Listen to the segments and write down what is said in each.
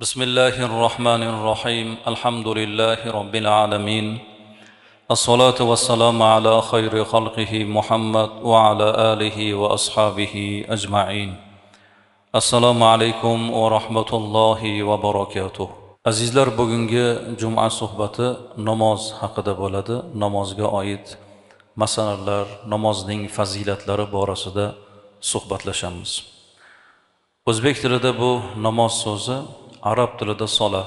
بسم الله الرحمن الرحيم الحمد لله رب العالمين الصلاة والسلام على خير خلقه محمد وعلى آله وأصحابه أجمعين alaykum va rahmatullohi va وبركاته azizlar bugungi juma suhbati namoz haqida bo'ladi namozga oid masalalar namozning fazilatlari borasida suhbatlashamiz o'zbek tilida bu namoz so'zi arab tilida sola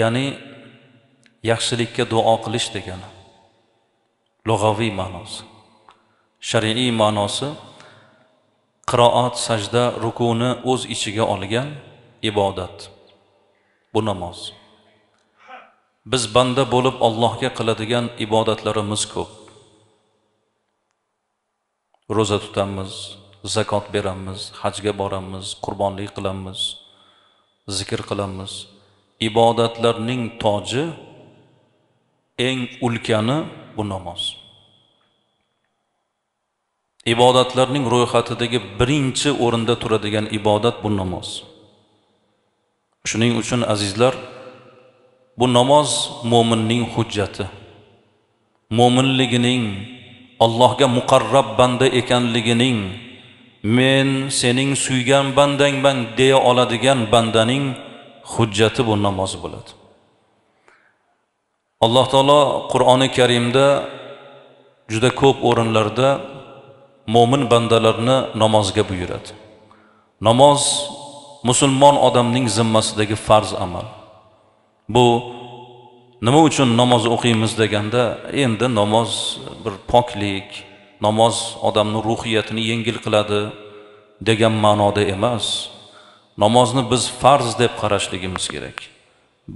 ya'ni yaxshilikka duo qilish degani lug'aviy ma'nosi shar'iy ma'nosi qiroat sajda rukuni o'z ichiga olgan ibodat bu namoz biz banda bo'lib allohga qiladigan ibodatlarimiz ko'p ro'za tutamiz zakot beramiz hajga boramiz qurbonlik qilamiz zikr qilamiz ibodatlarning toji eng ulkani bu namoz ibodatlarning ro'yxatidagi birinchi o'rinda turadigan ibodat bu namoz shuning uchun azizlar bu namoz mo'minning hujjati mo'minligining allohga muqarrab banda ekanligining men sening suygan bandangman deya oladigan bandaning hujjati bu namoz bo'ladi alloh taolo qur'oni karimda juda ko'p o'rinlarda mo'min bandalarni namozga buyuradi namoz musulmon odamning zimmasidagi farz amal bu nima uchun namoz o'qiymiz deganda endi namoz bir poklik namoz odamni ruhiyatini yengil qiladi degan ma'noda emas namozni biz farz deb qarashligimiz kerak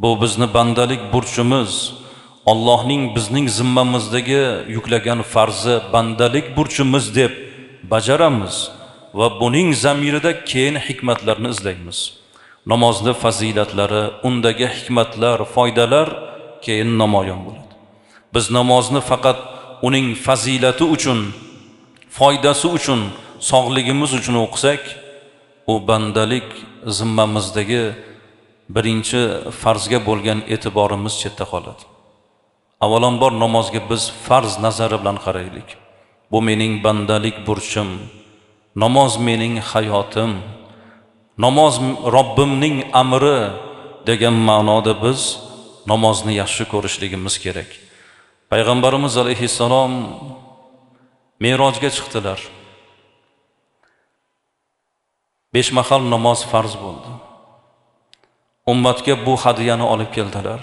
bu bizni bandalik burchimiz ollohning bizning zimmamizdagi yuklagan farzi bandalik burchimiz deb bajaramiz va buning zamirida keyin hikmatlarni izlaymiz namozni fazilatlari undagi hikmatlar foydalar keyin namoyon bo'ladi biz namozni faqat uning fazilati uchun foydasi uchun sog'ligimiz uchun o'qisak u bandalik zimmamizdagi birinchi farzga bo'lgan e'tiborimiz chetda qoladi avvalambor namozga biz farz nazari bilan qaraylik bu mening bandalik burchim namoz mening hayotim namoz robbimning amri degan ma'noda biz namozni yaxshi ko'rishligimiz kerak payg'ambarimiz alayhissalom merojga chiqdilar besh mahal namoz farz bo'ldi ummatga bu hadyani olib keldilar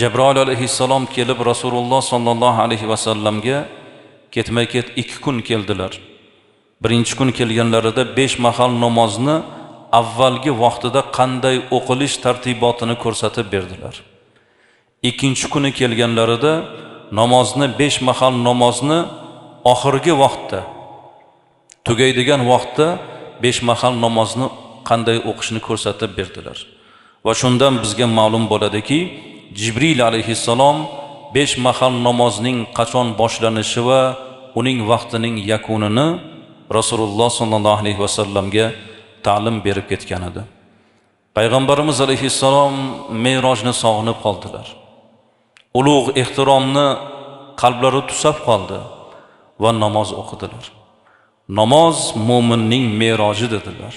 jabroil alayhissalom kelib rasululloh sollallohu alayhi vasallamga ketma ket ikki kun keldilar birinchi kun kelganlarida besh mahal namozni avvalgi vaqtida qanday o'qilish tartibotini ko'rsatib berdilar ikkinchi kuni kelganlarida namozni besh mahal namozni oxirgi vaqtda tugaydigan vaqtda besh mahal namozni qanday o'qishni ko'rsatib berdilar va shundan bizga ma'lum bo'ladiki jibril alayhissalom besh mahal namozning qachon boshlanishi va uning vaqtining yakunini rasululloh sollallohu alayhi vasallamga ta'lim berib ketgan edi payg'ambarimiz alayhissalom merojni sog'inib qoldilar ulug' ehtiromni qalblari tusab qoldi va namoz o'qidilar namoz mo'minning meroji dedilar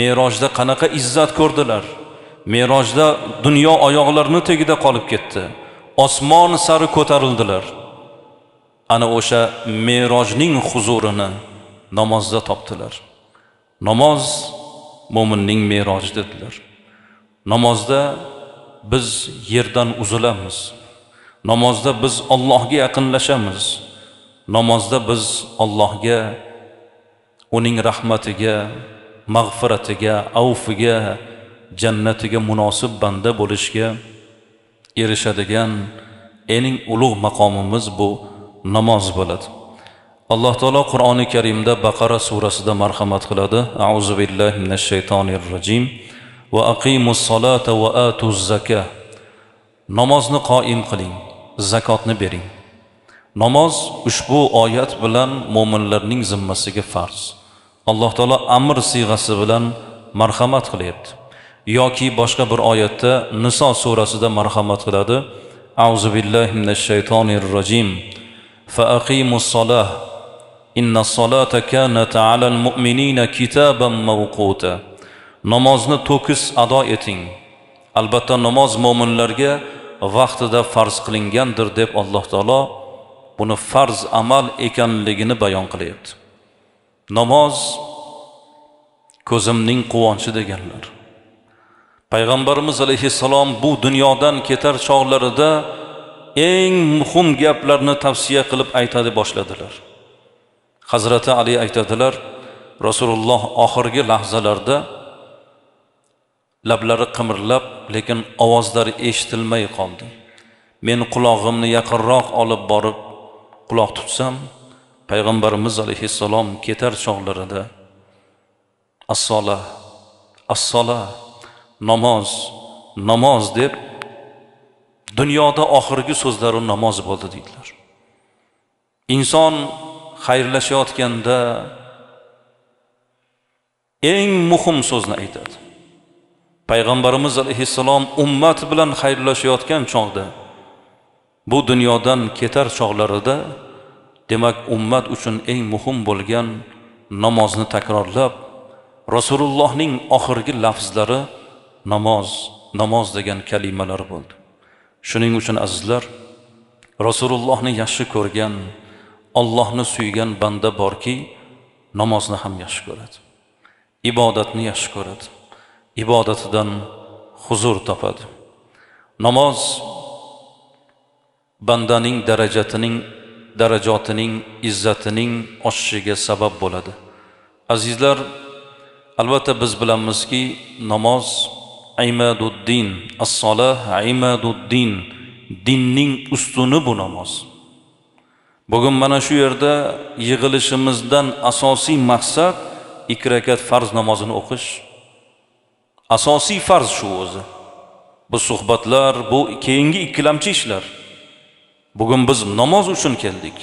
merojda qanaqa izzat ko'rdilar merojda dunyo oyoqlarini tagida qolib ketdi osmon sari ko'tarildilar ana o'sha merojning huzurini namozda topdilar namoz mo'minning meroji dedilar namozda biz yerdan uzilamiz namozda biz ollohga yaqinlashamiz namozda biz Allohga uning rahmatiga mag'firatiga avfiga jannatiga munosib banda bo'lishga erishadigan eng ulug' maqomimiz bu namoz bo'ladi alloh taolo qur'oni karimda baqara surasida marhamat qiladi auzu billahi minash shaytonir rojim va aqimus solata va atuz zaka namozni qoim qiling zakotni bering namoz ushbu oyat bilan mo'minlarning zimmasiga farz alloh taolo amr siyg'asi bilan marhamat qilyapti yoki boshqa bir oyatda niso surasida marhamat qiladi auzu billahi minash shaytonir rojim namozni to'kis ado eting albatta namoz mo'minlarga vaqtida farz qilingandir deb alloh taolo buni farz amal ekanligini bayon qilyapti namoz ko'zimning quvonchi deganlar payg'ambarimiz alayhissalom bu dunyodan ketar chog'larida eng muhim gaplarni tavsiya qilib aytadi boshladilar hazrati ali aytadilar rasululloh oxirgi lahzalarda lablari qimirlab lekin ovozlari eshitilmay qoldi men qulog'imni yaqinroq olib borib quloq tutsam payg'ambarimiz alayhissalom ketar chog'larida assola assola namoz namoz deb dunyoda oxirgi so'zlari namoz bo'ldi deydilar inson xayrlashayotganda eng muhim so'zni aytadi payg'ambarimiz alayhissalom ummat bilan xayrlashayotgan chog'da bu dunyodan ketar chog'larida demak ummat uchun eng muhim bo'lgan namozni takrorlab rasulullohning oxirgi lafzlari namoz namoz degan kalimalar bo'ldi shuning uchun azizlar rasulullohni yaxshi ko'rgan ollohni suygan banda borki namozni ham yaxshi ko'radi ibodatni yaxshi ko'radi ibodatidan huzur topadi namoz bandaning darajatining darajotining izzatining oshishiga sabab bo'ladi azizlar albatta biz bilamizki namoz aymaduddin assola aymaduddin dinning ustuni bu namoz bugun mana shu yerda yig'ilishimizdan asosiy maqsad ikki rakat farz namozini o'qish asosiy farz shu o'zi bu suhbatlar bu keyingi ikkilamchi ishlar bugun biz namoz uchun keldik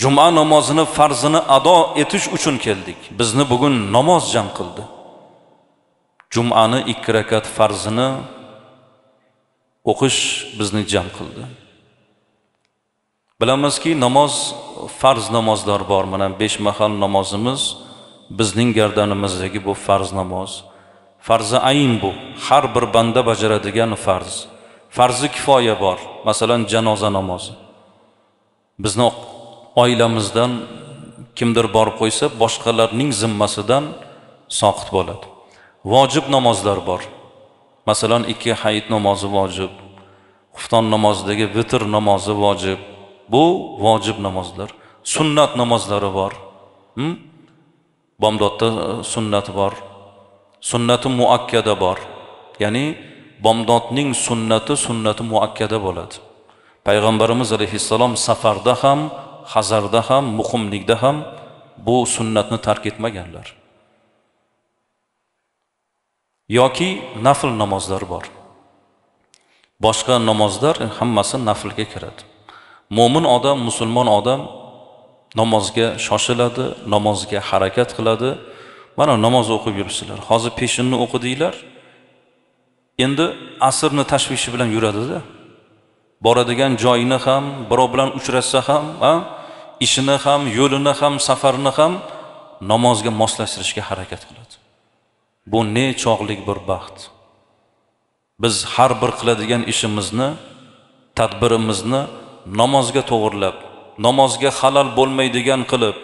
juma namozini farzini ado etish uchun keldik bizni bugun namoz jam qildi jumani ikki rakat farzini o'qish bizni jam qildi bilamizki namoz farz namozlar bor mana besh mahal namozimiz bizning gardanimizdagi bu farz namoz farzi ayn bu har bir banda bajaradigan farz farzi kifoya bor masalan janoza namozi bizni oilamizdan kimdir borib qo'ysa boshqalarning zimmasidan soqit bo'ladi vojib namozlar bor masalan ikki hayit namozi vojib xufton namozidagi vitr namozi vojib bu vojib namozlar sunnat namozlari bor hm? bomdodda e, sunnati bor sunnati muakkada bor ya'ni bomdodning sunnati sunnati muakkada bo'ladi payg'ambarimiz alayhissalom safarda ham hazarda ham muhimlikda ham bu sunnatni tark etmaganlar yoki nafl namozlar bor boshqa namozlar hammasi naflga kiradi mo'min odam musulmon odam namozga shoshiladi namozga harakat qiladi mana namoz o'qib yuribsizlar hozir peshinni o'qidinglar endi asrni tashvishi bilan yuradida boradigan joyini ham birov bilan uchrashsa ham a ishini ham yo'lini ham safarini ham namozga moslashtirishga harakat qiladi bu nechog'lik bir baxt biz har bir qiladigan ishimizni tadbirimizni namozga to'g'irlab namozga halol bo'lmaydigan qilib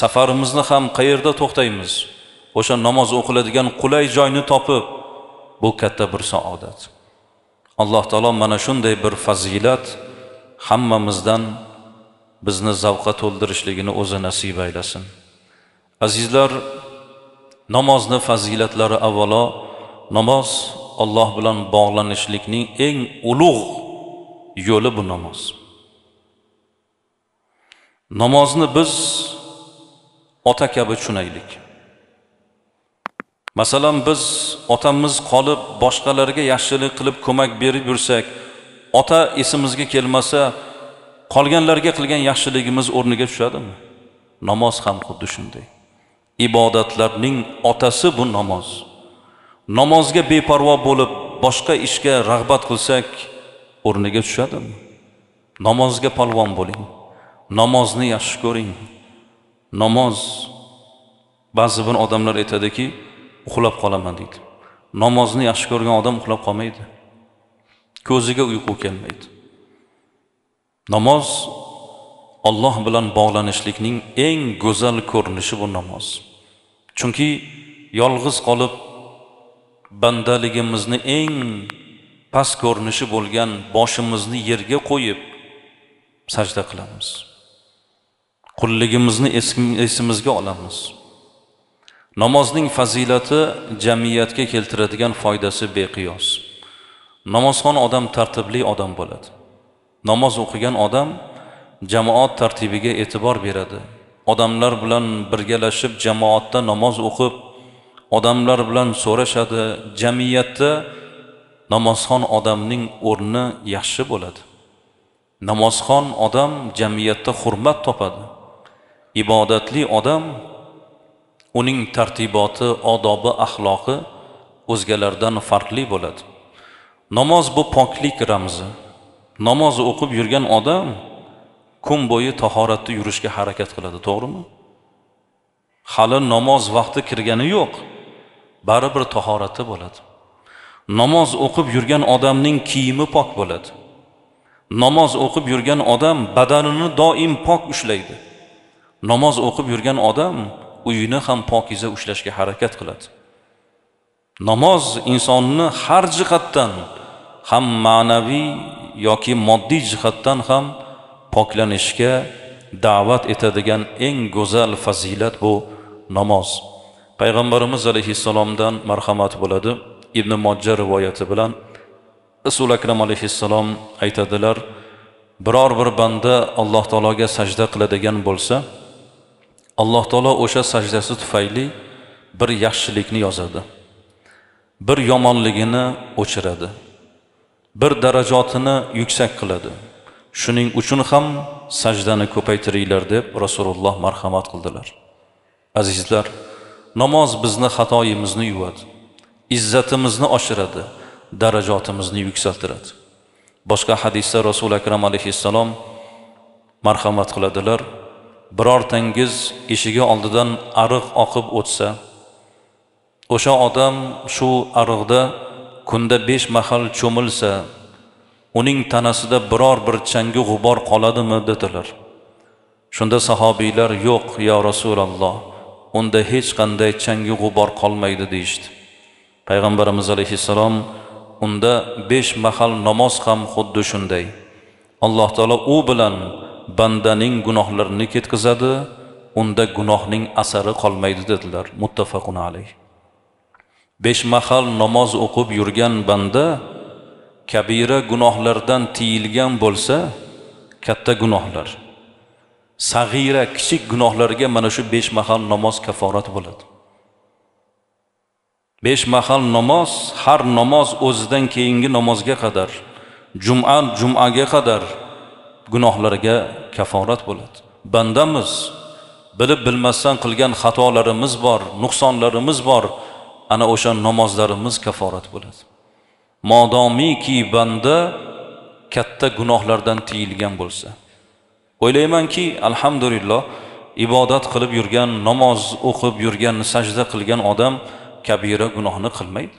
safarimizni ham qayerda to'xtaymiz o'sha namoz o'qiladigan qulay joyni topib bu katta bir saodat alloh taolo mana shunday bir fazilat hammamizdan bizni zavqqa to'ldirishligini o'zi nasib aylasin azizlar namozni fazilatlari avvalo namoz olloh bilan bog'lanishlikning eng ulug' yo'li bu namoz namozni biz ota kabi tushunaylik masalan biz otamiz qolib boshqalarga yaxshilik qilib ko'mak berib yursak ota esimizga kelmasa qolganlarga qilgan yaxshiligimiz o'rniga tushadimi namoz ham xuddi shunday ibodatlarning otasi bu namoz namozga beparvo bo'lib boshqa ishga rag'bat qilsak o'rniga tushadimi namozga palvon bo'ling namozni yaxshi ko'ring namoz ba'zi bir odamlar aytadiki uxlab qolaman deydi namozni yaxshi ko'rgan odam uxlab qolmaydi ko'ziga uyqu kelmaydi namoz olloh bilan bog'lanishlikning eng go'zal ko'rinishi bu namoz chunki yolg'iz qolib bandaligimizni eng past ko'rinishi bo'lgan boshimizni yerga qo'yib sajda qilamiz qulligimizni esimizga olamiz namozning fazilati jamiyatga keltiradigan foydasi beqiyos namozxon odam tartibli odam bo'ladi namoz o'qigan odam jamoat tartibiga e'tibor beradi odamlar bilan birgalashib jamoatda namoz o'qib odamlar bilan so'rashadi jamiyatda namozxon odamning o'rni yaxshi bo'ladi namozxon odam jamiyatda hurmat topadi ibodatli odam uning tartiboti odobi axloqi o'zgalardan farqli bo'ladi namoz bu poklik ramzi namoz o'qib yurgan odam kun bo'yi tahoratda yurishga harakat qiladi to'g'rimi hali namoz vaqti kirgani yo'q baribir tahorati bo'ladi namoz o'qib yurgan odamning kiyimi pok bo'ladi namoz o'qib yurgan odam badanini doim pok ushlaydi namoz o'qib yurgan odam uyini ham pokiza ushlashga harakat qiladi namoz insonni har jihatdan ham ma'naviy yoki moddiy jihatdan ham poklanishga da'vat etadigan eng go'zal fazilat bu namoz payg'ambarimiz alayhissalomdan marhamat bo'ladi ibn mojja rivoyati bilan rasul akram alayhissalom aytadilar biror bir banda alloh taologa sajda qiladigan bo'lsa alloh taolo o'sha sajdasi tufayli bir yaxshilikni yozadi bir yomonligini o'chiradi bir darajotini yuksak qiladi shuning uchun ham sajdani ko'paytiringlar deb rasululloh marhamat qildilar azizlar namoz bizni xatoyimizni yuvadi izzatimizni oshiradi darajotimizni yuksaltiradi boshqa hadisda rasuli akram alayhissalom marhamat qiladilar birortangiz eshigi oldidan ariq oqib o'tsa o'sha odam shu ariqda kunda besh mahal cho'milsa uning tanasida biror bir changi g'ubor qoladimi dedilar shunda sahobiylar yo'q yo rasululloh unda hech qanday changi g'ubor qolmaydi deyishdi payg'ambarimiz alayhissalom unda besh mahal namoz ham xuddi shunday alloh taolo u bilan bandaning gunohlarini ketkazadi unda gunohning asari qolmaydi dedilar muttafaqun alayh besh mahal namoz o'qib yurgan banda kabira gunohlardan tiyilgan bo'lsa katta gunohlar sag'ira kichik gunohlarga mana shu besh mahal namoz kaforat bo'ladi besh mahal namoz har namoz o'zidan keyingi namozga qadar juma jumaga qadar gunohlariga kaforat bo'ladi bandamiz bilib bilmasdan qilgan xatolarimiz bor nuqsonlarimiz bor ana o'sha namozlarimiz kaforat bo'ladi modomiki banda katta gunohlardan tiyilgan bo'lsa o'ylaymanki alhamdulillah ibodat qilib yurgan namoz o'qib yurgan sajda qilgan odam kabira gunohni qilmaydi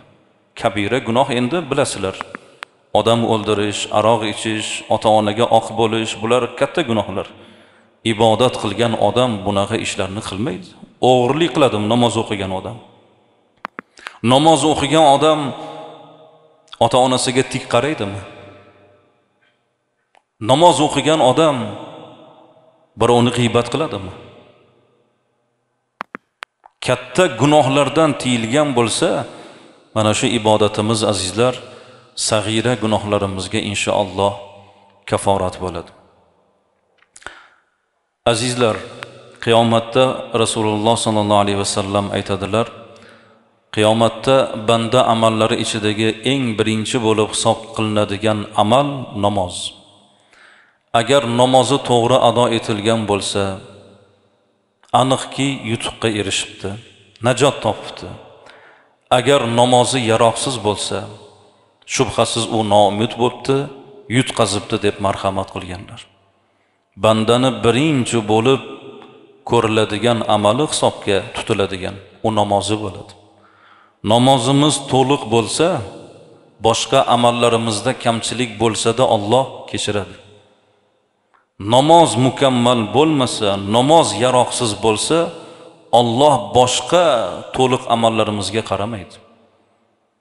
kabira gunoh endi bilasizlar odam o'ldirish aroq ichish ota onaga oq bo'lish bular katta gunohlar ibodat qilgan odam bunaqa ishlarni qilmaydi o'g'irlik qiladi namoz o'qigan odam namoz o'qigan odam ota onasiga tik qaraydimi namoz o'qigan odam birovni g'iybat qiladimi katta gunohlardan tiyilgan bo'lsa mana shu ibodatimiz azizlar sag'ira gunohlarimizga inshaalloh kaforat bo'ladi azizlar qiyomatda rasululloh sollallohu alayhi vasallam aytadilar qiyomatda banda amallari ichidagi eng birinchi bo'lib hisob qilinadigan amal namoz agar namozi to'g'ri ado etilgan bo'lsa aniqki yutuqqa erishibdi najot topibdi agar namozi yaroqsiz bo'lsa shubhasiz u noumid bo'libdi yutqazibdi deb marhamat qilganlar bandani birinchi bo'lib ko'riladigan amali hisobga tutiladigan u namozi bo'ladi namozimiz to'liq bo'lsa boshqa amallarimizda kamchilik bo'lsada olloh kechiradi namoz mukammal bo'lmasa namoz yaroqsiz bo'lsa olloh boshqa to'liq amallarimizga qaramaydi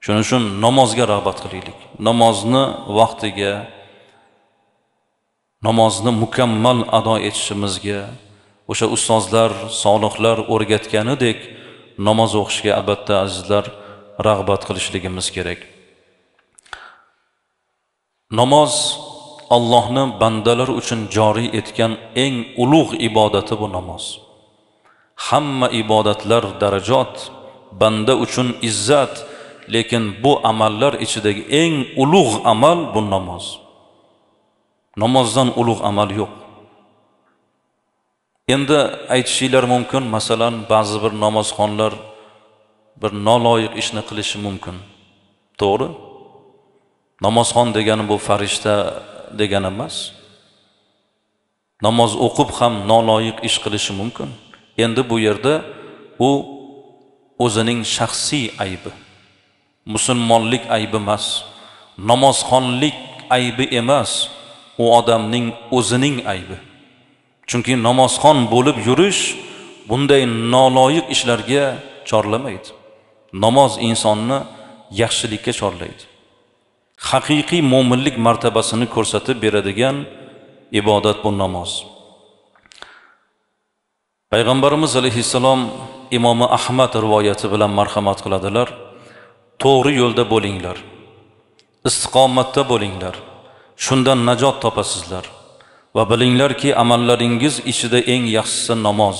shuning uchun namozga rag'bat qilaylik namozni vaqtiga namozni mukammal ado etishimizga o'sha ustozlar solihlar o'rgatganidek namoz o'qishga albatta azizlar rag'bat qilishligimiz kerak namoz allohni bandalar uchun joriy etgan eng ulug' ibodati bu namoz hamma ibodatlar darajot banda uchun izzat lekin bu amallar ichidagi eng ulug' amal bu namoz namozdan ulug' amal yo'q endi aytishinglar mumkin masalan ba'zi bir namozxonlar bir noloyiq ishni qilishi mumkin to'g'ri namozxon degani bu farishta degani emas namoz o'qib ham noloyiq ish qilishi mumkin endi bu yerda u o'zining shaxsiy aybi musulmonlik aybi emas namozxonlik aybi emas u odamning o'zining aybi chunki namozxon bo'lib yurish bunday noloyiq ishlarga chorlamaydi namoz insonni yaxshilikka chorlaydi haqiqiy mo'minlik martabasini ko'rsatib beradigan ibodat bu namoz payg'ambarimiz alayhissalom imomi ahmad rivoyati bilan marhamat qiladilar to'g'ri yo'lda bo'linglar istiqomatda bo'linglar shundan najot topasizlar va bilinglarki amallaringiz ichida eng yaxshisi namoz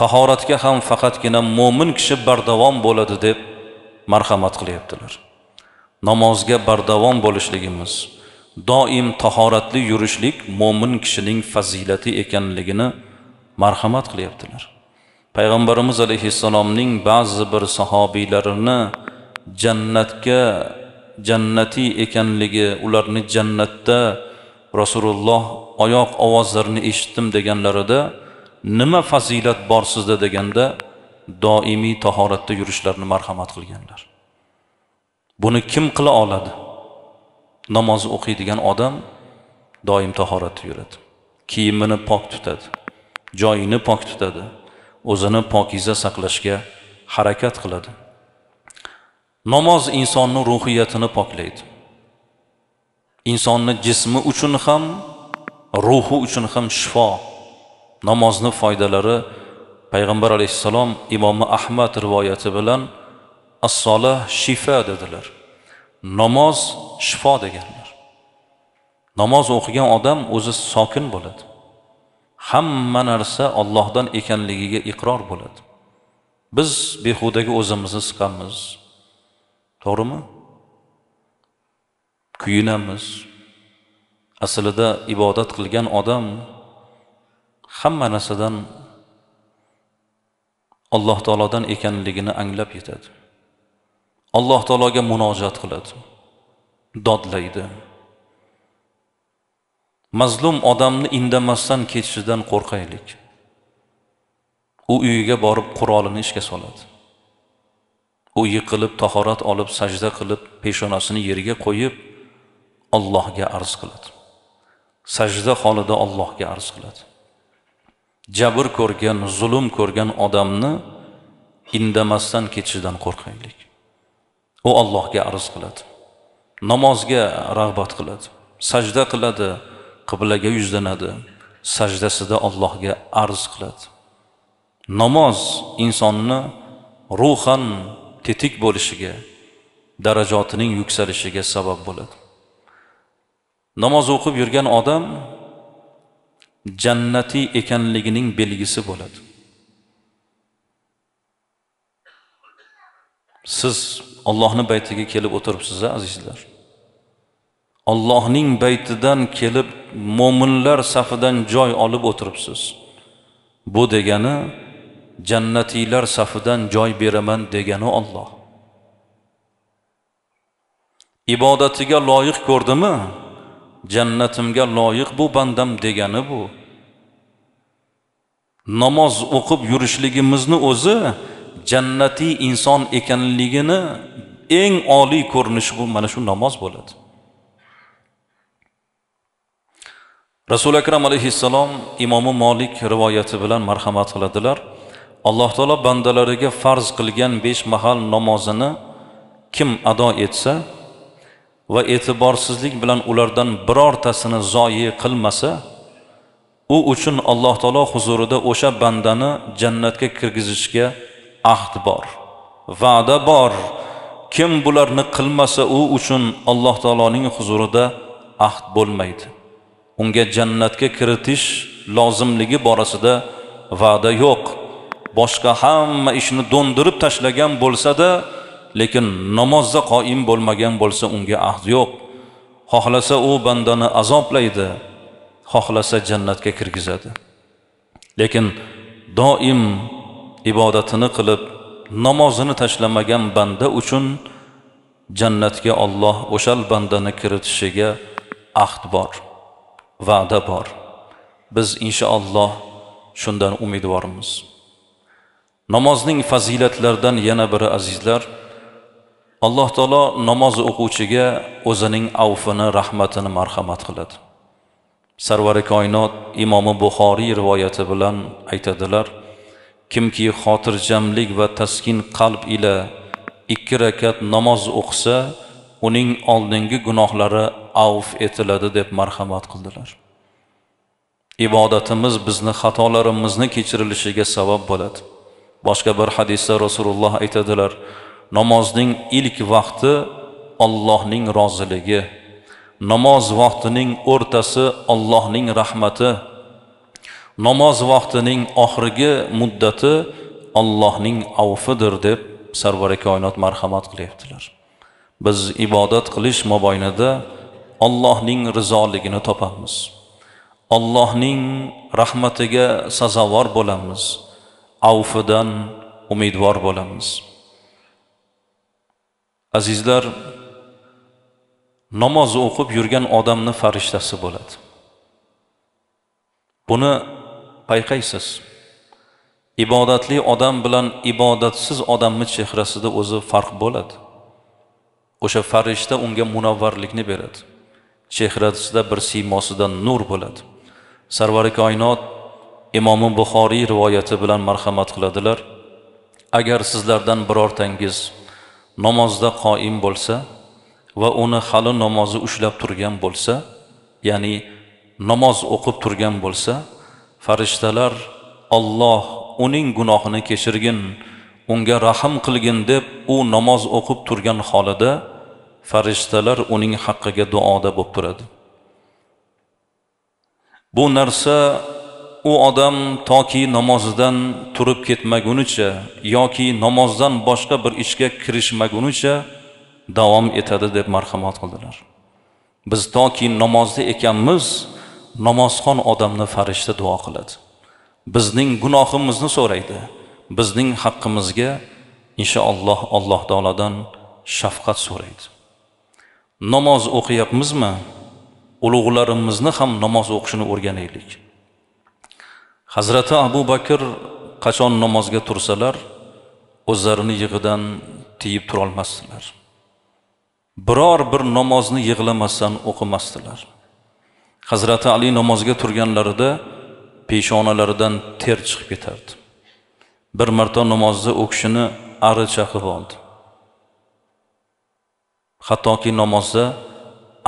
tahoratga ham faqatgina mo'min kishi bardavom bo'ladi deb marhamat qilyaptilar namozga bardavom bo'lishligimiz doim tahoratli yurishlik mo'min kishining fazilati ekanligini marhamat qilyaptilar payg'ambarimiz alayhissalomning ba'zi bir sahobiylarini jannatga jannatiy ekanligi ularni jannatda rasululloh oyoq ovozlarini eshitdim deganlarida nima fazilat bor sizda deganda doimiy tahoratda yurishlarini marhamat qilganlar buni kim qila oladi namoz o'qiydigan odam doim tahoratda yuradi kiyimini pok tutadi joyini pok tutadi o'zini pokiza saqlashga harakat qiladi namoz insonni ruhiyatini poklaydi insonni jismi uchun ham ruhi uchun ham shifo namozni foydalari payg'ambar alayhissalom imomi ahmad rivoyati bilan assola shifa dedilar namoz shifo deganlar namoz o'qigan odam o'zi sokin bo'ladi hamma narsa ollohdan ekanligiga iqror bo'ladi biz behudaga o'zimizni siqamiz to'g'rimi kuyinamiz aslida ibodat qilgan odam hamma narsadan alloh taolodan ekanligini anglab yetadi alloh taologa munojat qiladi dodlaydi mazlum odamni indamasdan ketishidan qo'rqaylik u uyiga borib qurolini ishga soladi u yiqilib tahorat olib sajda qilib peshonasini yerga qo'yib allohga arz qiladi sajda holida allohga arz qiladi jabr ko'rgan zulm ko'rgan odamni indamasdan ketishidan qo'rqaylik u allohga arz qiladi namozga rag'bat qiladi sajda qiladi qiblaga yuzlanadi sajdasida allohga arz qiladi namoz insonni ruhan tetik bo'lishiga darajotining yuksalishiga sabab bo'ladi namoz o'qib yurgan odam jannatiy ekanligining belgisi bo'ladi siz ollohni baytiga kelib o'tiribsiz azizlar ollohning baytidan kelib mo'minlar safidan joy olib o'tiribsiz bu degani jannatiylar safidan joy beraman degani olloh ibodatiga loyiq ko'rdimi jannatimga loyiq bu bandam degani bu namoz o'qib yurishligimizni o'zi jannatiy inson ekanligini eng oliy ko'rinishi bu mana shu namoz bo'ladi rasuli akram alayhissalom imomi molik rivoyati bilan marhamat qiladilar alloh taolo bandalariga farz qilgan besh mahal namozini kim ado etsa va e'tiborsizlik bilan ulardan birortasini zoyi qilmasa u uchun alloh taolo huzurida o'sha bandani jannatga kirgizishga ahd bor va'da bor kim bularni qilmasa u uchun alloh taoloning huzurida ahd bo'lmaydi unga jannatga kiritish lozimligi borasida va'da yo'q boshqa hamma ishni do'ndirib tashlagan bo'lsada lekin namozda qoim bo'lmagan bo'lsa unga ahd yo'q xohlasa u bandani azoblaydi xohlasa jannatga kirgizadi lekin doim ibodatini qilib namozini tashlamagan banda uchun jannatga olloh o'shal bandani kiritishiga ahd bor va'da bor biz inshaalloh shundan umidvormiz namozning fazilatlaridan yana biri azizlar alloh taolo namoz o'quvchiga o'zining avfini rahmatini marhamat qiladi sarvari koinot imomi buxoriy rivoyati bilan aytadilar kimki xotirjamlik va taskin qalb ila ikki rakat namoz o'qisa uning oldingi gunohlari avf etiladi deb marhamat qildilar ibodatimiz bizni xatolarimizni kechirilishiga sabab bo'ladi boshqa bir hadisda rasululloh aytadilar namozning ilk vaqti ollohning roziligi namoz vaqtining o'rtasi ollohning rahmati namoz vaqtining oxirgi muddati ollohning avfidir deb sarvari koinot marhamat qilyaptilar biz ibodat qilish mobaynida allohning rizoligini topamiz allohning rahmatiga sazovor bo'lamiz avfidan umidvor bo'lamiz azizlar namoz o'qib yurgan odamni farishtasi bo'ladi buni payqaysiz ibodatli odam bilan ibodatsiz odamni chehrasida o'zi farq bo'ladi o'sha farishta unga munavvarlikni beradi chehrasida bir siymosidan nur bo'ladi sarvari koinot imomi buxoriy rivoyati bilan marhamat qiladilar agar sizlardan birortangiz namozda qoim bo'lsa va uni hali namozi ushlab turgan bo'lsa ya'ni namoz o'qib turgan bo'lsa farishtalar olloh uning gunohini kechirgin unga rahm qilgin deb u namoz o'qib turgan holida farishtalar uning haqqiga duoda bo'lib turadi bu narsa u odam toki namozdan turib ketmagunicha yoki namozdan boshqa bir ishga kirishmagunicha davom etadi deb marhamat qildilar biz toki namozda ekanmiz namozxon odamni farishta duo qiladi bizning gunohimizni so'raydi bizning haqqimizga inshaalloh alloh taolodan shafqat so'raydi namoz o'qiyapmizmi ulug'larimizni ham namoz o'qishini o'rganaylik hazrati abu bakr qachon namozga tursalar o'zlarini yig'idan tiyib turolmasdilar biror bir namozni yig'lamasdan o'qimasdilar hazrati ali namozga turganlarida peshonalaridan ter chiqib ketardi bir marta namozda o'qishini ari chaqib oldi hattoki namozda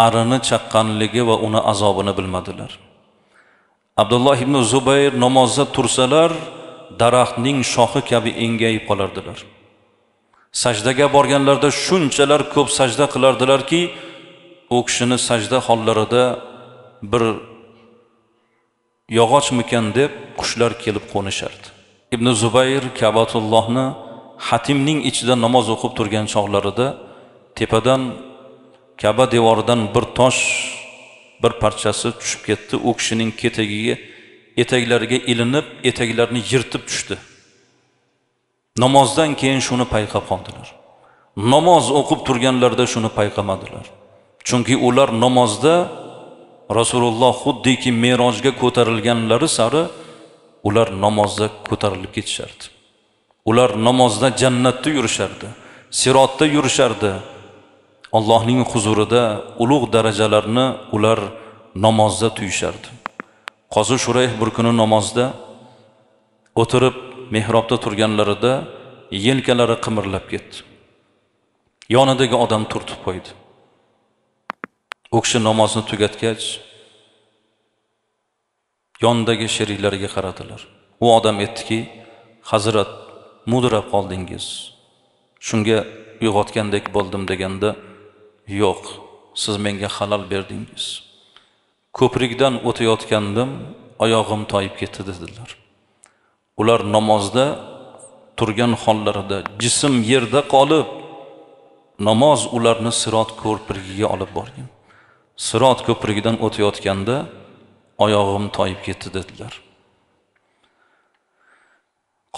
arini chaqqanligi va uni azobini bilmadilar abdulloh ibn zubayr namozda tursalar daraxtning shoxi kabi engayib qolardilar sajdaga borganlarida shunchalar ko'p sajda qilardilarki u kishini sajda hollarida bir yog'ochmikan deb qushlar kelib qo'nishardi ibn zubayr kabatullohni hatimning ichida namoz o'qib turgan chog'larida tepadan kaba devoridan bir tosh bir parchasi tushib ketdi u kishining ketagiga etaklariga ilinib etaklarini yirtib tushdi namozdan keyin shuni payqab qoldilar namoz o'qib turganlarida shuni payqamadilar chunki ular namozda rasululloh xuddiki merojga ko'tarilganlari sari ular namozda ko'tarilib ketishardi ular namozda jannatda yurishardi sirotda yurishardi allohning huzurida ulug' darajalarni ular namozda tuyishardi qozi shurayh bir kuni namozda o'tirib mehrobda turganlarida yelkalari qimirlab ketdi yonidagi odam turtib qo'ydi u kishi namozni tugatgach yonidagi sheriklariga qaradilar u odam aytdiki hazrat mudrab qoldingiz shunga uyg'otgandek bo'ldim deganda de, yo'q siz menga halol berdingiz ko'prikdan o'tayotgandim oyog'im toyib ketdi dedilar ular namozda turgan hollarida jism yerda qolib namoz ularni sirot ko'prigiga olib borgan sirot ko'prigidan o'tayotganda oyog'im toyib ketdi dedilar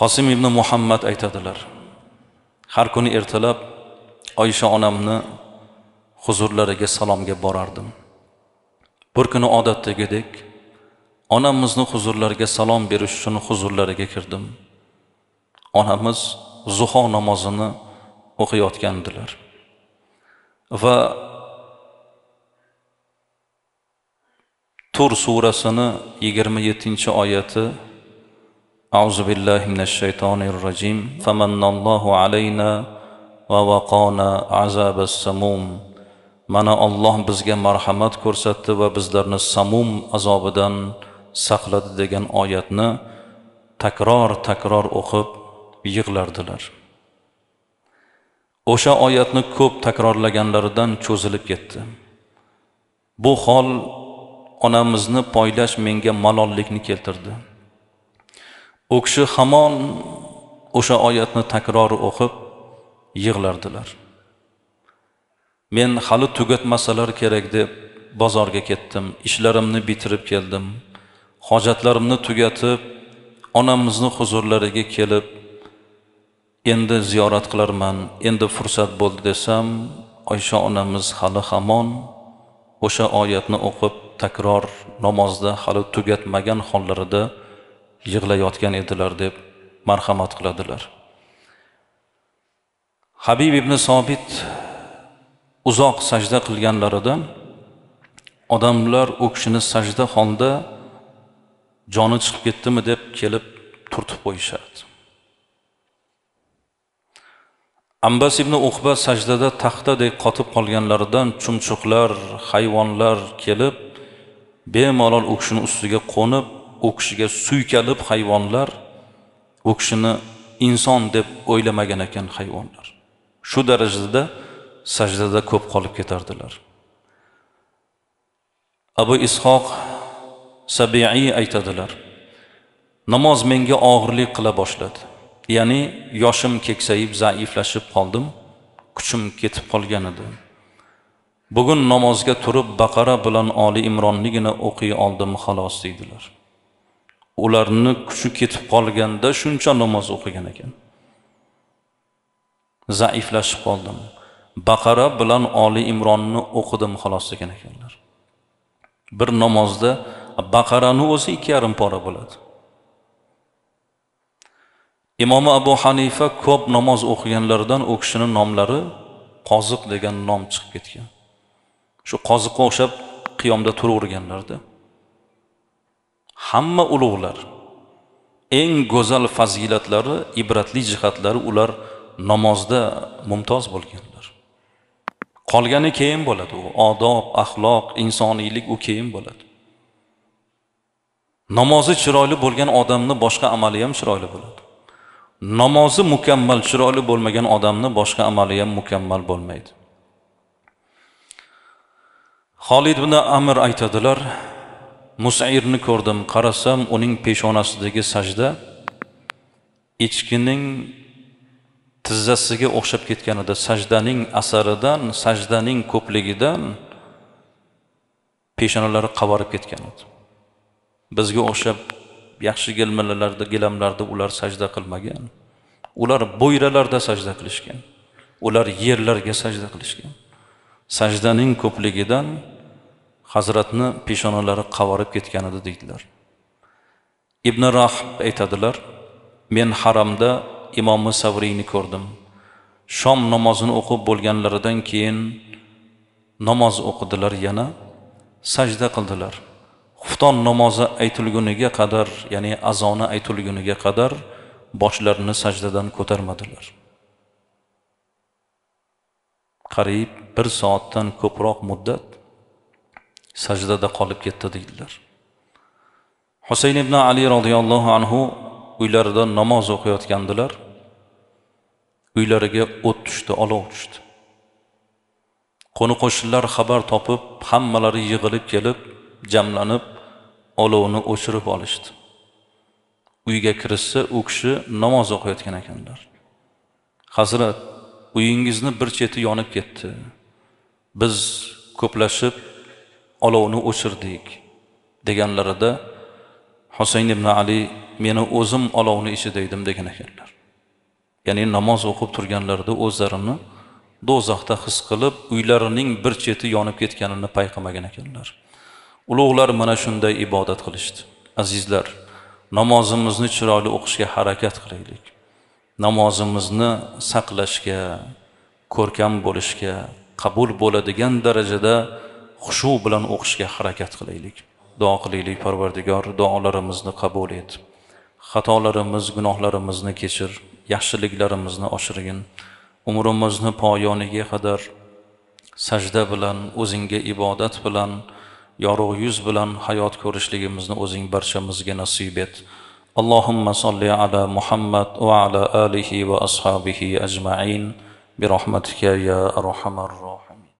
qosim ibn muhammad aytadilar har kuni ertalab oysha onamni huzurlariga salomga borardim bir kuni odatdagidek onamizni huzurlariga salom berish uchun huzurlariga kirdim onamiz zuho namozini o'qiyotgandilar va tur surasini yigirma yettinchi oyati أعوذ بالله من الشيطان الرجيم فمن الله علينا ووقانا عذاب السموم mana olloh bizga marhamat ko'rsatdi va bizlarni samum azobidan saqladi degan oyatni takror takror o'qib yig'lardilar o'sha oyatni ko'p takrorlaganlaridan cho'zilib ketdi bu hol onamizni poylash menga malollikni keltirdi u kishi hamon o'sha oyatni takror o'qib yig'lardilar men hali tugatmasalar kerak deb bozorga ketdim ishlarimni bitirib keldim hojatlarimni tugatib onamizni huzurlariga kelib endi ziyorat qilarman endi fursat bo'ldi desam oysha onamiz hali hamon o'sha oyatni o'qib takror namozda hali tugatmagan hollarida yig'layotgan edilar deb marhamat qiladilar habib ibn sobit uzoq sajda qilganlarida odamlar u kishini sajda holda joni chiqib ketdimi deb kelib turtib qo'yishardi ambas ibn uqba sajdada taxtadek qotib qolganlaridan chumchuqlar hayvonlar kelib bemalol u kishini ustiga qo'nib u kishiga suykalib hayvonlar u kishini inson deb o'ylamagan ekan hayvonlar shu darajada sajdada ko'p qolib ketardilar abu ishoq sabiiy aytadilar namoz menga og'irlik qila boshladi ya'ni yoshim keksayib zaiflashib qoldim kuchim ketib qolgan edi bugun namozga turib baqara bilan oli imronnigina o'qiy oldim xolos deydilar ularni kuchi ketib qolganda shuncha namoz o'qigan ekan zaiflashib qoldim baqara bilan oli imronni o'qidim xolos degan ekanlar bir namozda baqarani o'zi ikki yarim pora bo'ladi imomi abu hanifa ko'p namoz o'qiganlardan u kishini nomlari qoziq degan nom chiqib ketgan shu qoziqqa o'xshab qiyomda turaverganlarda hamma ulug'lar eng go'zal fazilatlari ibratli jihatlari ular namozda mumtoz bo'lganlar qolgani keyin bo'ladi u odob axloq insoniylik u keyin bo'ladi namozi chiroyli bo'lgan odamni boshqa amali ham chiroyli bo'ladi namozi mukammal chiroyli bo'lmagan odamni boshqa amali ham mukammal bo'lmaydi xolid ibn amir aytadilar musairni ko'rdim qarasam uning peshonasidagi sajda echkining tizzasiga o'xshab ketganida sajdaning asaridan sajdaning ko'pligidan peshonalari qavarib ketgan edi bizga o'xshab yaxshi gilmilalarda gilamlarda ular sajda qilmagan ular bo'yralarda sajda qilishgan ular yerlarga sajda qilishgan sajdaning ko'pligidan hazratni peshonalari qavarib ketgan edi deydilar ibn rahb aytadilar men haramda imom musavriyni ko'rdim shom namozini o'qib bo'lganlaridan keyin namoz o'qidilar yana sajda qildilar xufton namozi aytilguniga qadar ya'ni azoni aytilguniga qadar boshlarini sajdadan ko'tarmadilar qariyb bir soatdan ko'proq muddat sajdada qolib ketdi deydilar husayn ibn ali roziyallohu anhu uylarida namoz o'qiyotgandilar uylariga o't tushdi olov tushdi qo'ni qo'shnilar xabar topib hammalari yig'ilib kelib jamlanib olovni o'chirib olishdi uyga kirishsa u kishi namoz o'qiyotgan ekanlar hazrat uyingizni bir cheti yonib ketdi biz ko'plashib olovni o'chirdik deganlarida de, husayn ibn ali meni o'zim olovni ichida edim degan ekanlar ya'ni namoz o'qib turganlarida o'zlarini do'zaxda his qilib uylarining bir cheti yonib ketganini payqamagan ekanlar ulug'lar mana shunday ibodat qilishdi azizlar namozimizni chiroyli o'qishga harakat qilaylik namozimizni saqlashga ko'rkam bo'lishga qabul bo'ladigan darajada xushu bilan o'qishga harakat qilaylik duo qilaylik parvardigor duolarimizni qabul et xatolarimiz gunohlarimizni kechir yaxshiliklarimizni oshirgin umrimizni poyoniga qadar sajda bilan o'zingga ibodat bilan yorug' yuz bilan hayot ko'rishligimizni o'zing barchamizga nasib et Muhammad va ala alihi va ashabihi وأصحابه bi rahmatika ya arhamar rohim